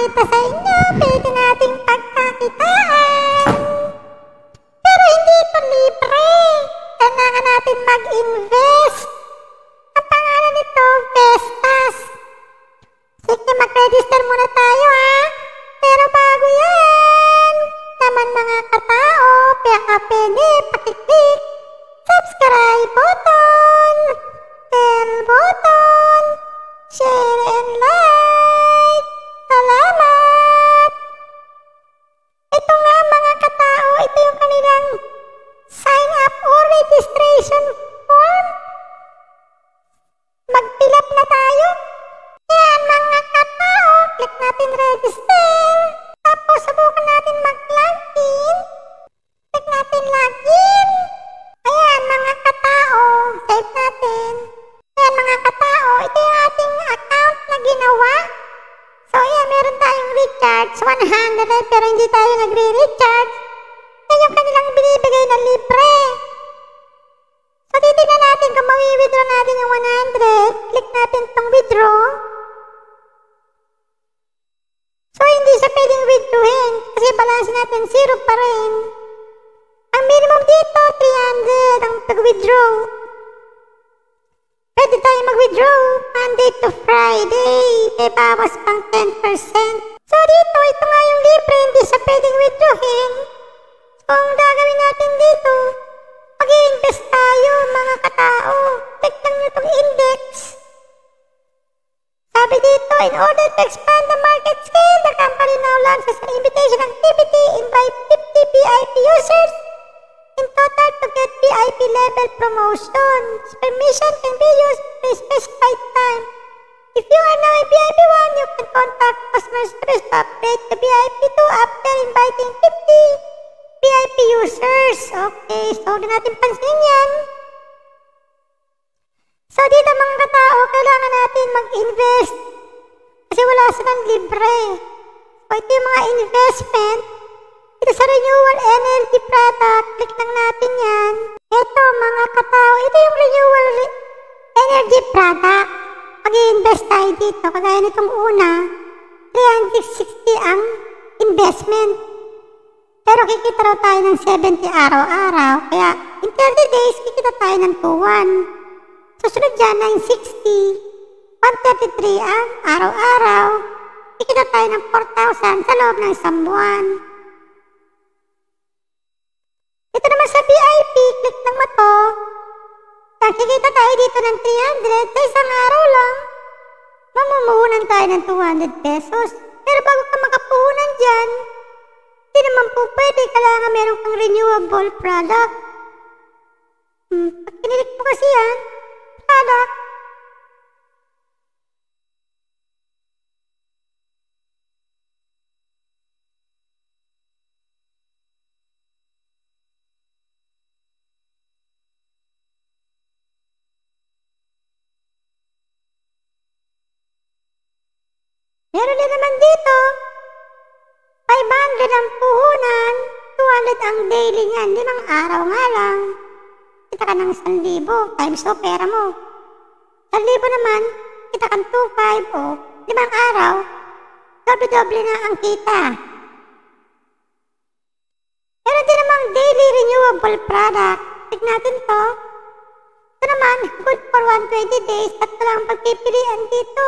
dahil pa sa inyo, pwede nating pagkakitaan. Pero hindi pa libre. Kailangan natin mag-invest. Ang pangalan nito, Vestas. Sige, mag-register muna tayo ha. Pero bago yan, naman mga katao, kaya ka pwede pakiklik, subscribe button. application form. Mag-fill na tayo. Yan mga katao, click natin register. Tapos subukan natin mag-login. Click natin login. Ayan mga katao, save natin. Ayan mga katao, ito yung ating account na ginawa. So ayan, meron tayong recharge, 100 pero hindi tayo nagre-recharge. Yan yung kanilang binibigay na libre. Patitignan natin kung mawi-withdraw natin yung 100. Click natin tong withdraw. So, hindi siya pwedeng withdrawin kasi balance natin 0 pa rin. Ang minimum dito, 300 ang pag-withdraw. Pwede tayo mag-withdraw Monday to Friday. May eh, bawas pang 10%. So, dito, ito nga yung libre, hindi siya pwedeng withdrawin. So, ang gagawin natin dito, index tayo mga katao. Tignan nyo itong index. Sabi dito, in order to expand the market scale, the company now launches an invitation activity, invite 50 VIP users in total to get VIP level promotions. Permission can be used for a specified time. If you are now a VIP 1, you can contact customer service to upgrade to VIP 2 after inviting 50 VIP users. Okay, so huwag natin pansin yan. So dito mga katao, kailangan natin mag-invest kasi wala silang libre. So ito yung mga investment. Ito sa renewal NLT product, click lang natin yan. Ito mga katao, ito yung renewal energy product. Mag-invest tayo dito, kagaya nitong una, 360 ang investment. Pero kikita raw tayo ng 70 araw-araw. Kaya in 30 days, kikita tayo ng 2-1. Susunod dyan, 960. 133 ang araw-araw. Kikita tayo ng 4,000 sa loob ng isang buwan. Ito naman sa VIP, click lang mo to. Nakikita tayo dito ng 300 sa isang araw lang. Mamumuhunan tayo ng 200 pesos. Pero bago ka makapuhunan dyan, hindi naman po pwede, kailangan meron kang renewable product. Hmm, pag kinilik po kasi yan, product, Meron din naman dito ang puhunan, 200 ang daily niyan, limang araw nga lang. Kita ka ng 1,000 times 2 pera mo. 1,000 naman, kita kang 2,500 o limang araw, doble-doble na ang kita. Pero din namang daily renewable product. Tignan natin to. Ito naman, good for 120 days at ito lang pagpipilian dito.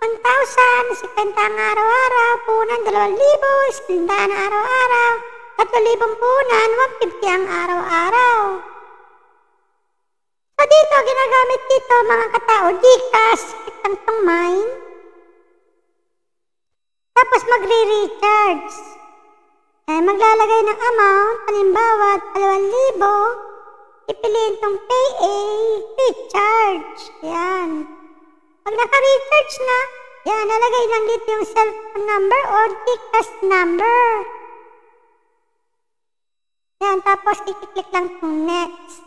1,000, 50 ang araw-araw, punan 2,000, sindaan araw-araw, 3,000 punan, 150 ang araw-araw. So dito, ginagamit dito mga katao, Gcash, kitang tong Tapos magre-recharge. Eh, maglalagay ng amount, halimbawa 2,000, ipiliin tong pay a recharge. Yan. Pag naka-recharge na, yan, nalagay lang dito yung cellphone number or Gcash number. Yan, tapos i-click lang itong next.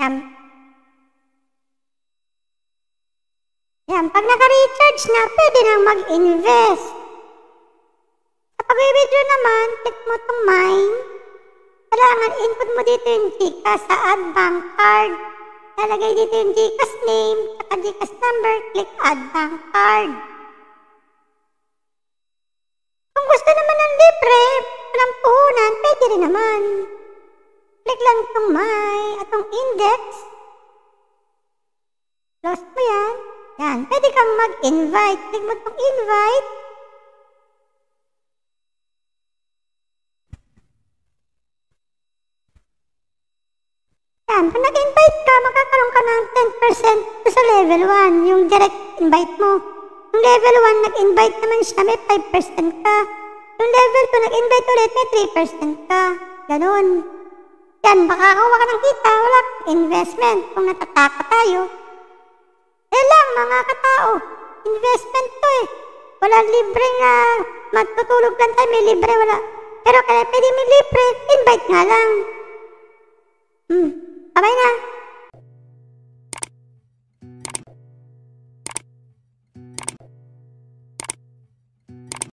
Yan. Yan, pag naka-recharge na, pwede nang mag-invest. Sa pag-withdraw naman, click mo itong mine. Kailangan input mo dito yung Gcash sa ad bank card lalagay dito yung Gcash name, at Gcash number, click add bank card. Kung gusto naman ng libre, walang puhunan, pwede rin naman. Click lang itong my at itong index. Close mo yan. Yan, pwede kang mag-invite. Click mo itong invite. Yan, pag 10% to sa level 1, yung direct invite mo. Yung level 1, nag-invite naman siya, may 5% ka. Yung level 2, nag-invite ulit, may 3% ka. Ganun. Yan, baka kuha ka ng kita, wala investment. Kung natataka tayo, eh lang, mga katao, investment to eh. Wala libre nga, magtutulog lang tayo, may libre, wala. Pero kaya pwede may libre, invite nga lang. Hmm, sabay na.